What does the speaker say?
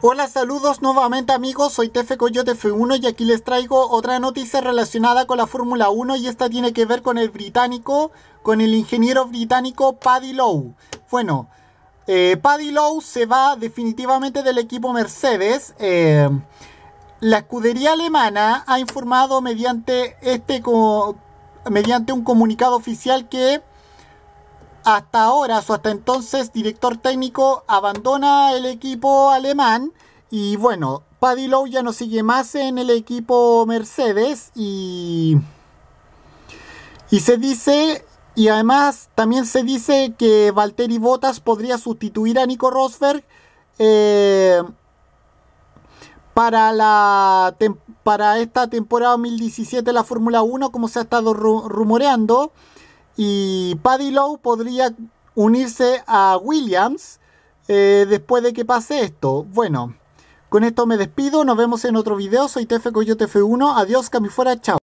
Hola, saludos nuevamente amigos, soy Tefe Coyote F1 y aquí les traigo otra noticia relacionada con la Fórmula 1 y esta tiene que ver con el británico, con el ingeniero británico Paddy Lowe. Bueno, eh, Paddy Lowe se va definitivamente del equipo Mercedes. Eh, la escudería alemana ha informado mediante, este mediante un comunicado oficial que hasta ahora, o hasta entonces, director técnico, abandona el equipo alemán. Y bueno, Paddy Lowe ya no sigue más en el equipo Mercedes. Y, y se dice, y además también se dice que Valtteri Bottas podría sustituir a Nico Rosberg. Eh, para, la para esta temporada 2017 de la Fórmula 1, como se ha estado rumoreando. Y Paddy Lowe podría unirse a Williams eh, después de que pase esto. Bueno, con esto me despido. Nos vemos en otro video. Soy TF Coyote F1. Adiós, cami fuera. Chao.